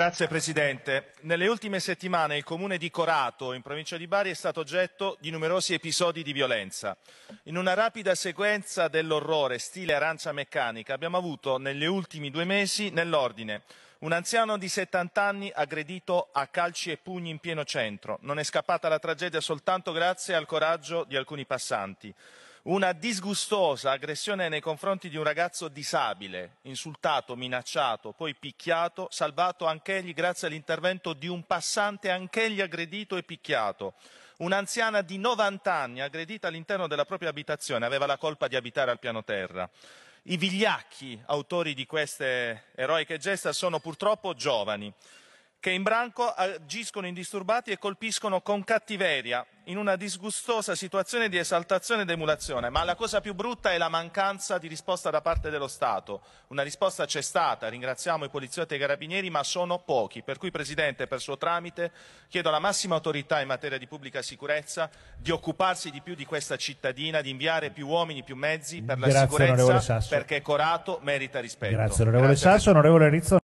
Grazie Presidente. Nelle ultime settimane il comune di Corato, in provincia di Bari, è stato oggetto di numerosi episodi di violenza. In una rapida sequenza dell'orrore stile arancia meccanica abbiamo avuto negli ultimi due mesi nell'ordine un anziano di 70 anni aggredito a calci e pugni in pieno centro. Non è scappata la tragedia soltanto grazie al coraggio di alcuni passanti una disgustosa aggressione nei confronti di un ragazzo disabile, insultato, minacciato, poi picchiato, salvato anch'egli grazie all'intervento di un passante anch'egli aggredito e picchiato. Un'anziana di 90 anni aggredita all'interno della propria abitazione aveva la colpa di abitare al piano terra. I vigliacchi autori di queste eroiche gesta sono purtroppo giovani che in branco agiscono indisturbati e colpiscono con cattiveria, in una disgustosa situazione di esaltazione ed emulazione. Ma la cosa più brutta è la mancanza di risposta da parte dello Stato. Una risposta c'è stata, ringraziamo i poliziotti e i carabinieri, ma sono pochi. Per cui, Presidente, per suo tramite, chiedo alla massima autorità in materia di pubblica sicurezza di occuparsi di più di questa cittadina, di inviare più uomini, più mezzi per la Grazie, sicurezza, perché Corato merita rispetto. Grazie, onorevole Grazie. Sasso. Onorevole Rizzo.